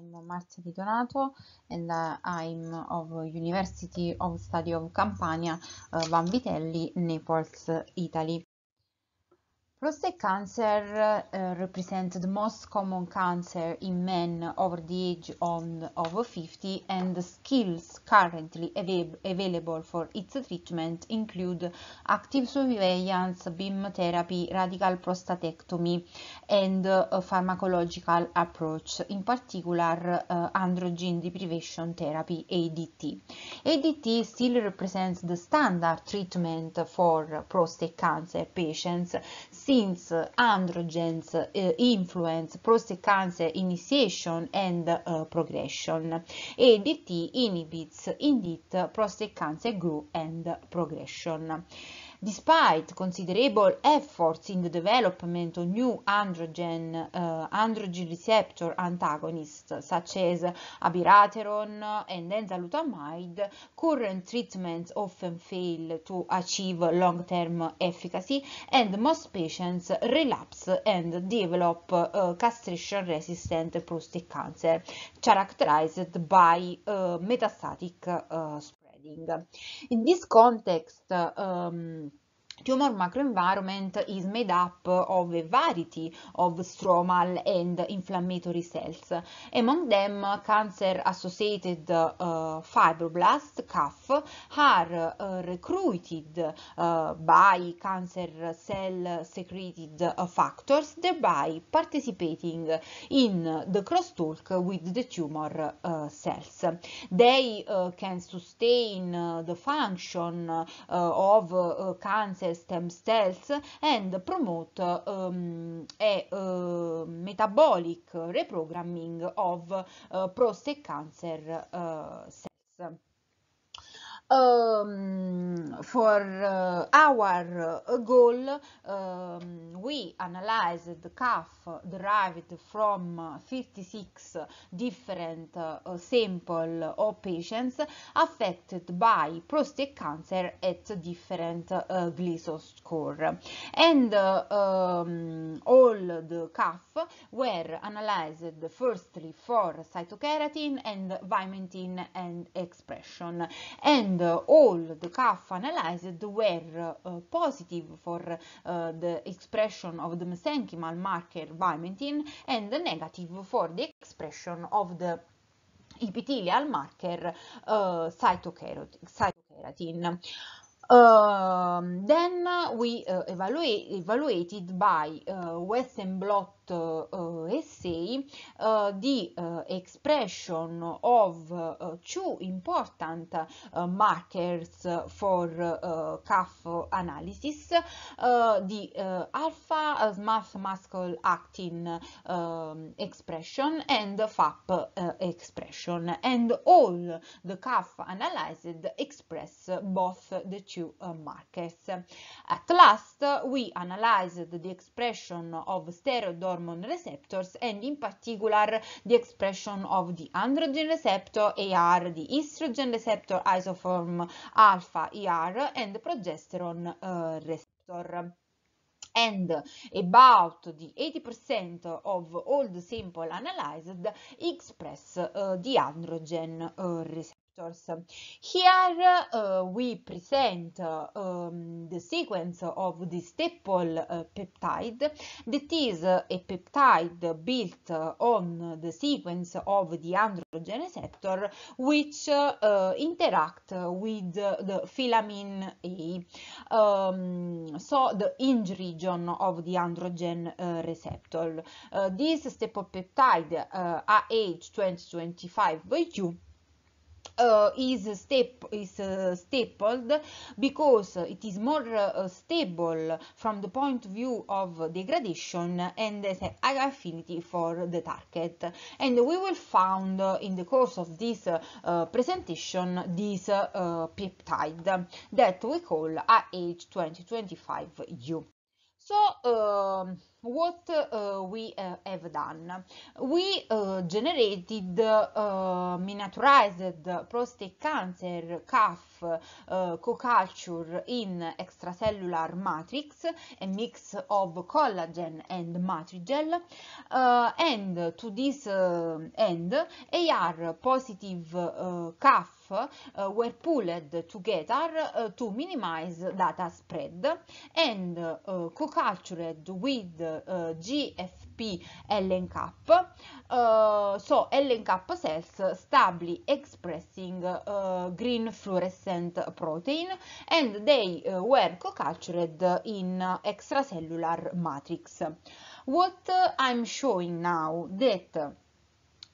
I'm Marzia Di Donato and uh, I'm of University of Study of Campania, uh, eh, Vanvitelli, Naples, Italy. Prostate cancer uh, eh, represents the most common cancer in men over the age on, of 50 and the skills currently avail available for its treatment include active surveillance, beam therapy, radical prostatectomy and uh, pharmacological approach, in particular uh, androgen deprivation therapy ADT. ADT still represents the standard treatment for prostate cancer patients vaccines, androgens, uh, influence, prostate cancer initiation and uh, progression. ADT inhibits indeed prostate cancer growth and progression. Despite considerable efforts in the development of new androgen, uh, androgen receptor antagonists such as abiraterone and enzalutamide, current treatments often fail to achieve long-term efficacy and most patients relapse and develop uh, castration-resistant prostate cancer characterized by uh, metastatic uh, In this context, um, Tumor microenvironment is made up of a variety of stromal and inflammatory cells, among them cancer-associated uh, fibroblasts, CAF, are uh, recruited uh, by cancer cell secreted uh, factors, thereby participating in the crosstalk with the tumor uh, cells. They uh, can sustain the function of cancer stem cells and promote um, a uh, metabolic reprogramming of uh, prostate cancer uh, cells. um, for uh, our uh, goal, um, we analyzed the calf derived from 56 different uh, sample of patients affected by prostate cancer at different uh, score. And um, all the calf were analyzed firstly for cytokeratin and vimentin and expression. And all the CAF analyzed were uh, positive for uh, the expression of the mesenchymal marker vimentin and negative for the expression of the epithelial marker uh, cytokeratin. Um, then we uh, evaluate, evaluated by uh, Westenblock essay uh, the uh, uh, expression of two important markers for CAF analysis, the alpha smooth muscle actin um, expression and the FAP expression. And all the CAF analyzed express both the two markers. At last, we analyzed the expression of steroid. hormone receptors and in particular the expression of the androgen receptor AR, the estrogen receptor isoform alpha ER and progesterone uh, receptor. and about the 80% of all the sample analyzed express uh, the androgen uh, receptor. vectors. Here uh, we present uh, um, the sequence of the staple uh, peptide that is a peptide built on the sequence of the androgen receptor which uh, interact with the filamin A, um, so the hinge region of the androgen uh, receptor. Uh, this staple peptide AH2025U uh, is step is uh, stapled because it is more uh, stable from the point of view of degradation and has a affinity for the target and we will found in the course of this uh, presentation this uh, peptide that we call ah 2025 u so um, what uh, we uh, have done. We uh, generated, uh, miniaturized prostate cancer CAF uh, co-culture in extracellular matrix, a mix of collagen and matrigel, uh, and to this end AR-positive CAF uh, were pooled together uh, to minimize data spread and uh, co-cultured with eh, GFP LNK, eh, so LNK cells stably expressing uh, green fluorescent protein and they uh, eh, were co-cultured in extracellular matrix. What I'm showing now that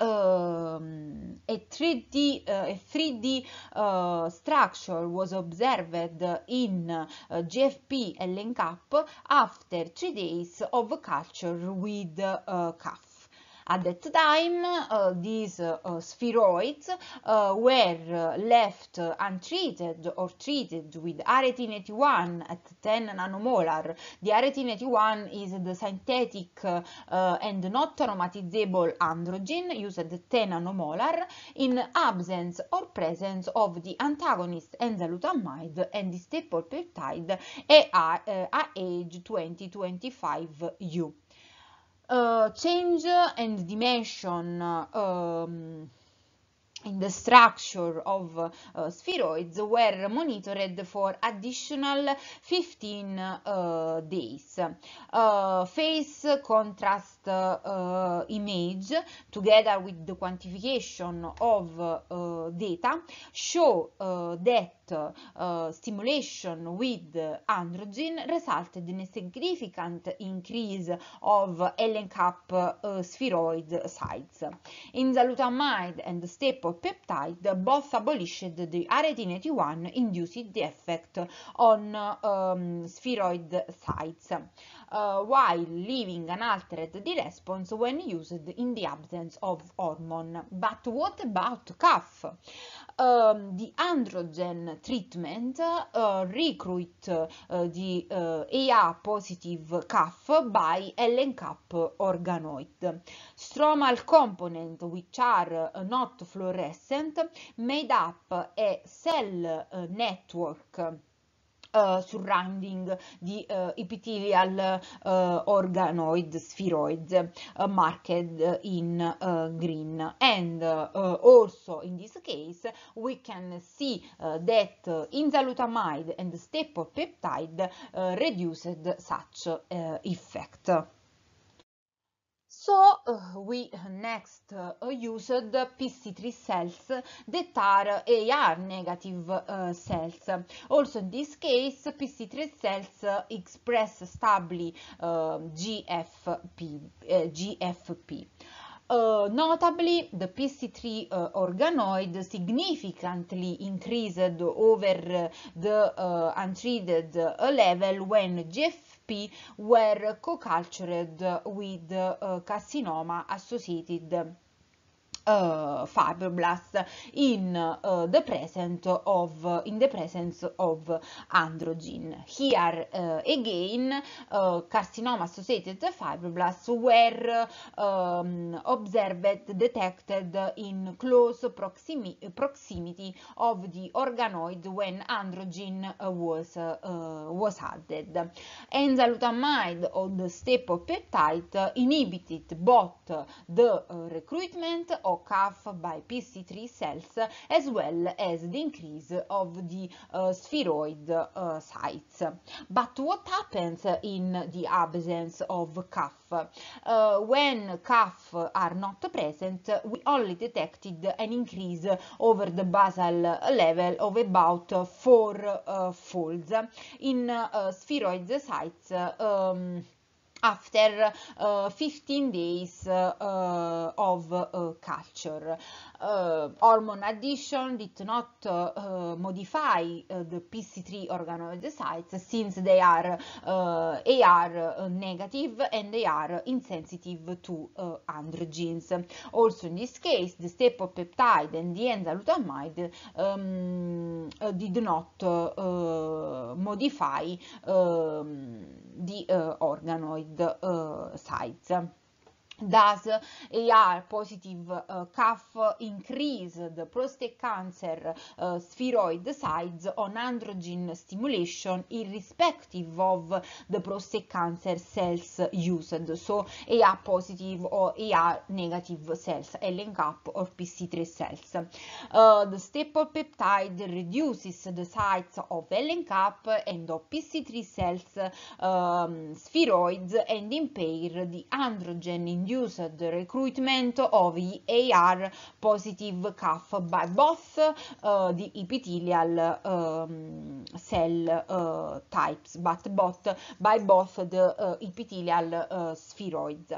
um, a 3D, uh, a 3D uh, structure was observed in uh, eh, GFP LNCAP after 3 days of culture with uh, eh, CAF. At that time, uh, these uh, spheroids uh, were left untreated or treated with R1881 at 10 nanomolar. The R1881 is the synthetic and not aromatizable androgen used at 10 nanomolar in absence or presence of the antagonist enzalutamide and the staple peptide AAH2025UP. uh, Change and Dimension, um, in the structure of uh, spheroids were monitored for additional 15 uh, days. Uh, phase contrast uh, image together with the quantification of uh, data show uh, that stimulation with androgen resulted in a significant increase of LNCAP spheroid sites. In Salutamide and the step peptide both abolished the arginine 81 induced the effect on um, spheroid sites, uh, while leaving unaltered the response when used in the absence of hormone. But what about cough? uh, di androgen treatment, uh, recruit uh, di EA eh, positive CAF by LNCAP organoid. Stromal component which are not fluorescent made up a cell network uh, surrounding the uh, epithelial uh, eh, organoid spheroids eh, marked in green. And also in this case, we can see that inzalutamide and stepopeptide staple reduced such effect. So uh, we uh, next uh, used PC3 cells that are AR negative cells. Also in this case, PC3 cells express stably um, GFP. GFP. uh, eh, notably the pc3 uh, eh, organoid significantly increased over the uh, eh, untreated uh, level when gfp were co-cultured with uh, carcinoma associated uh, eh, fibroblasts in uh, the presence of in the presence of androgen. Here eh, again, carcinoma associated fibroblasts were um, observed detected in close proximi proximity of the organoid when androgen was was added. Enzalutamide or the stepo peptide inhibited both the recruitment Cuff by PC3 cells, as well as the increase of the uh, spheroid uh, sites. But what happens in the absence of CAF? Uh, when CAF are not present, we only detected an increase over the basal level of about four folds in spheroid sites um, after uh, 15 days uh, uh, of culture. Uh, hormone addition did not uh, uh, modify the PC3 sites since they are AR negative and they are insensitive to androgens. Also in this case, the stepo peptide and the enzalutamide um, did not modify um, di eh, organoid eh, size. Thus, AR positive uh, eh, CAF increased prostate cancer uh, spheroid size on androgen stimulation irrespective of the prostate cancer cells used, so AR positive or AR negative cells, LNCAP or PC3 cells. Uh, the staple peptide reduces the size of LNCAP and of PC3 cells um, spheroids and impair the androgen induced induced recruitment of the AR positive cuff by both uh, the epithelial um, cell uh, types, but both by both the uh, epithelial uh, spheroids.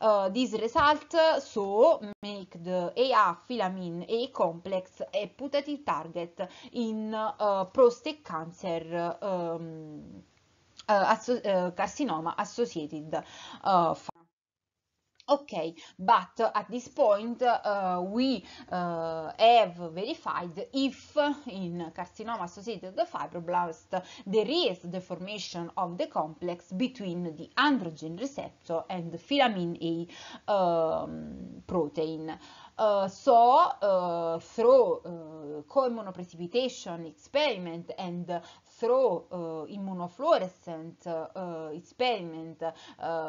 Uh, these results so make the AR filamin A complex a putative target in uh, prostate cancer um, uh, asso uh, carcinoma associated uh, Okay, but at this point uh, we uh, have verified if in carcinoma associated fibroblast there is the formation of the complex between the androgen receptor and the filamin A um, protein. Uh, so, uh, through uh, co-immunoprecipitation experiment and through eh, immunofluorescent eh, experiment eh,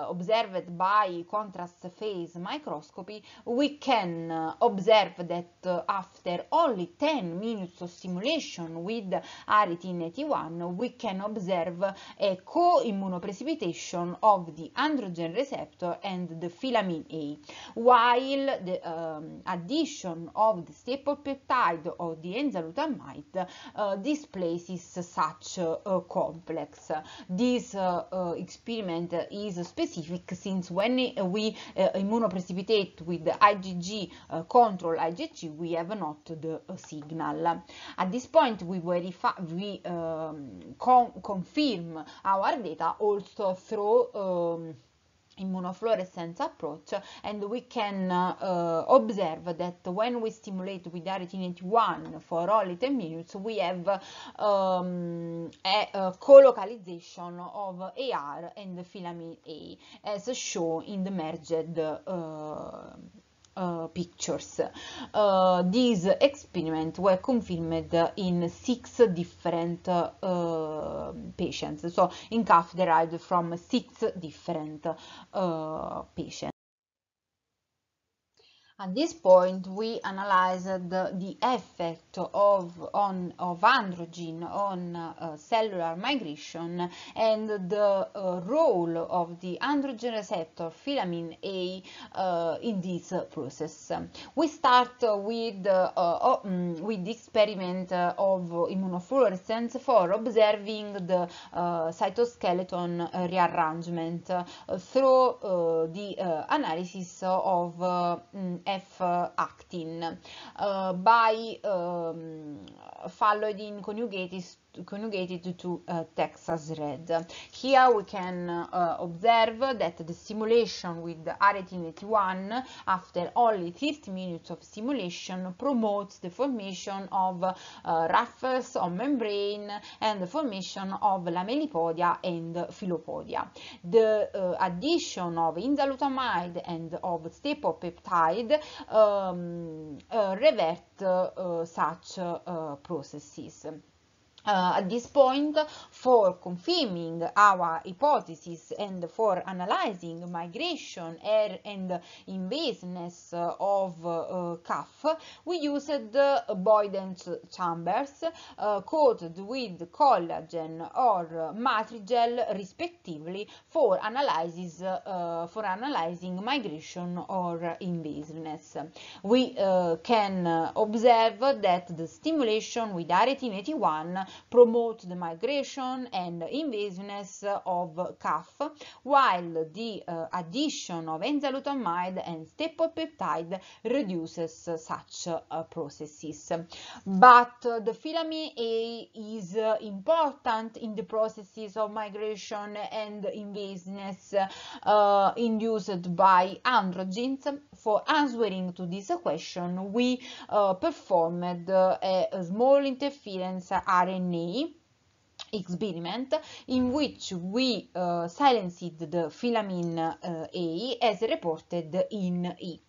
observed by contrast phase microscopy, we can observe that after only 10 minutes of stimulation with aritin 81, we can observe a co-immunoprecipitation of the androgen receptor and the filamin A, while the um, addition of the staple peptide or the enzalutamide uh, displaces such much uh, uh, complex. This uh, experiment is specific since when we immunoprecipitate with the IgG control IgG, we have not the signal. At this point, we verify, we um, con confirm our data also through um, immunofluorescence approach and we can uh, observe that when we stimulate with rt one for only 10 minutes we have um, a, a co-localization of AR and filamin A as shown in the merged uh, uh, pictures. Uh, these experiments were confirmed in six different uh, patients. So, in calf derived from six different uh, patients. At this point, we analyzed the effect of, on, of androgen on uh, cellular migration and the uh, role of the androgen receptor filamin A uh, in this process. We start with, uh, mm, with the experiment of immunofluorescence for observing the uh, cytoskeleton rearrangement through uh, the analysis of F-actin uh, uh, by um, followed in conjugated to uh, Texas red. Here we can uh, observe that the simulation with aretin 81 after only 30 minutes of simulation promotes the formation of uh, rafters on membrane and the formation of lamellipodia and phyllopodia. The uh, addition of indalutamide and of stepo peptide um, uh, revert uh, such uh, processes. Uh, at this point, for confirming our hypothesis and for analyzing migration, air and invasiveness of uh, calf, we used uh, Boyden's chambers uh, coated with collagen or matrigel respectively for analysis uh, for analyzing migration or invasiveness. We uh, can observe that the stimulation with rt 81 promote the migration and invasiveness of CAF, while the uh, addition of enzalutamide and stepopeptide reduces such uh, processes. But uh, the filamin A is uh, important in the processes of migration and invasiveness uh, induced by androgens. For answering to this question, we uh, performed a small interference RNA knee experiment in which we uh, silenced the filamin uh, A as reported in E.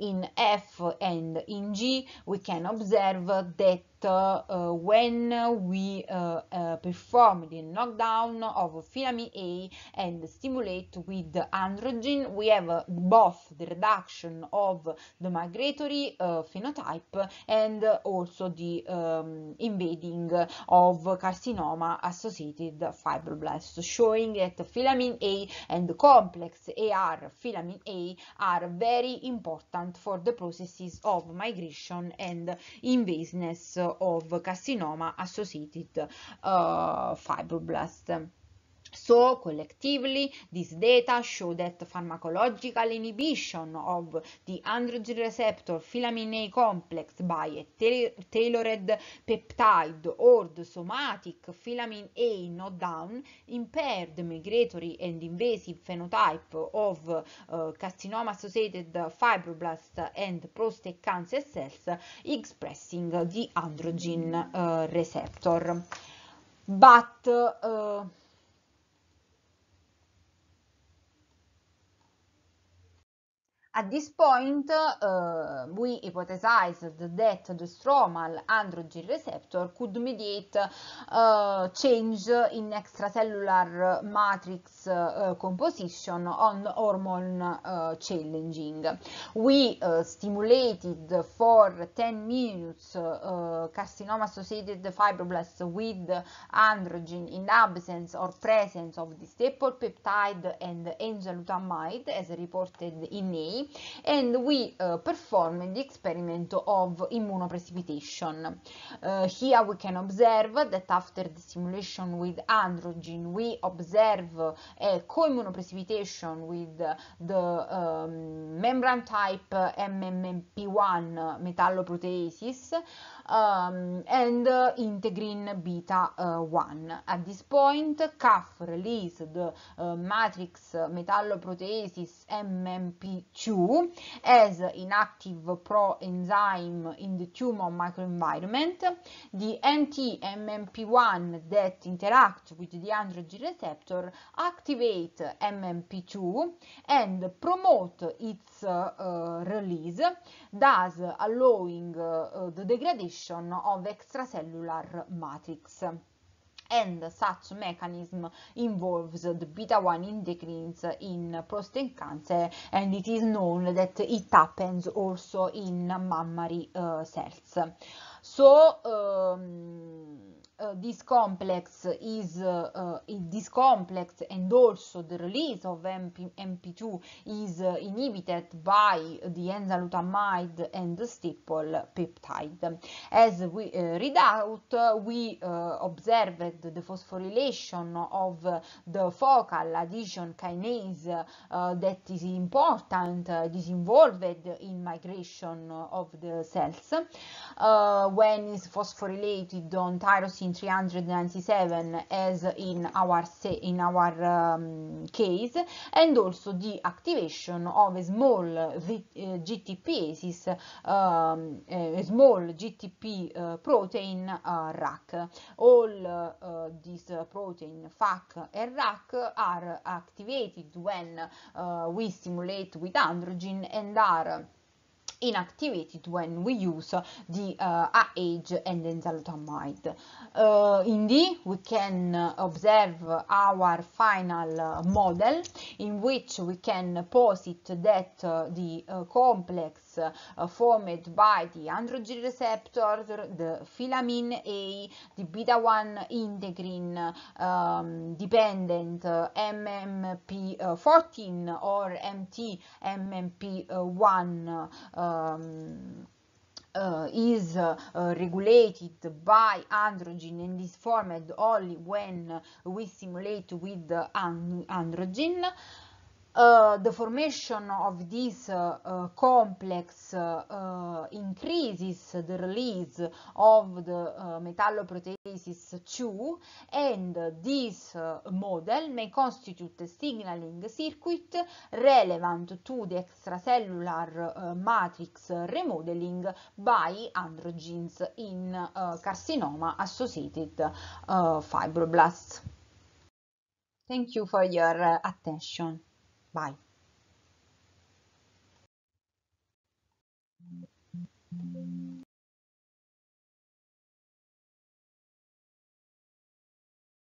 In F and in G we can observe that uh, when we uh, uh, perform the knockdown of filamin A and stimulate with androgen, we have both the reduction of the migratory uh, phenotype and also the um, invading of carcinoma associated fibroblasts, showing that filamin A and complex AR filamin A are very important important for the processes of migration and invasiveness of carcinoma associated uh, fibroblast. So collectively, this data show that pharmacological inhibition of the androgen receptor filamin A complex by a tailored peptide or the somatic filamin A knockdown impaired migratory and invasive phenotype of uh, carcinoma-associated fibroblasts and prostate cancer cells expressing the androgen uh, receptor. But uh, At this point, uh, we hypothesized that the stromal androgen receptor could mediate uh, change in extracellular matrix uh, composition on hormone uh, challenging. We uh, stimulated for 10 minutes uh, carcinoma-associated fibroblasts with androgen in absence or presence of the staple peptide and enzalutamide as reported in A and we eh, perform the experiment of immunoprecipitation. Eh, here we can observe that after the simulation with androgen, we observe a co-immunoprecipitation with the um, membrane type MMP1 metalloproteases um, ehm, and uh, integrin beta uh, 1. At this point, CAF released the uh, matrix metalloproteases MMP2 as inactive proenzyme in the tumor microenvironment, the anti-MMP1 that interact with the androgen receptor activate MMP2 and promote its uh, release, thus allowing uh, the degradation of extracellular matrix and such mechanism involves the beta-1 integrins in prostate cancer and it is known that it happens also in mammary uh, cells. So um, uh, this complex is uh, uh, this complex and also the release of MP, MP2 is uh, inhibited by the enzalutamide and the steeple peptide. As we uh, read out, uh, we observed the phosphorylation of the focal adhesion kinase that is important, is involved in migration of the cells when it's phosphorylated on tyrosine in 397 as in our in our case and also the activation of a small uh, gtpases a small gtp protein uh, rac all uh, these protein fac and rac are activated when we stimulate with androgen and are inactivated when we use the uh, and and enzalutamide. Uh, indeed, we can observe our final model in which we can posit that uh, the uh, complex uh, formed by the androgen receptor, the filamin A, the beta-1 integrin ehm, dependent eh, MMP14 or MT-MMP1 um, uh, is uh, uh, regulated by androgen and is formed only when we stimulate with androgen. Uh, the formation of this uh, complex uh, increases the release of the uh, metalloproteases 2 and this uh, model may constitute a signaling circuit relevant to the extracellular uh, matrix remodeling by androgens in carcinoma associated fibroblasts. Thank you for your attention. Vai. Thank you.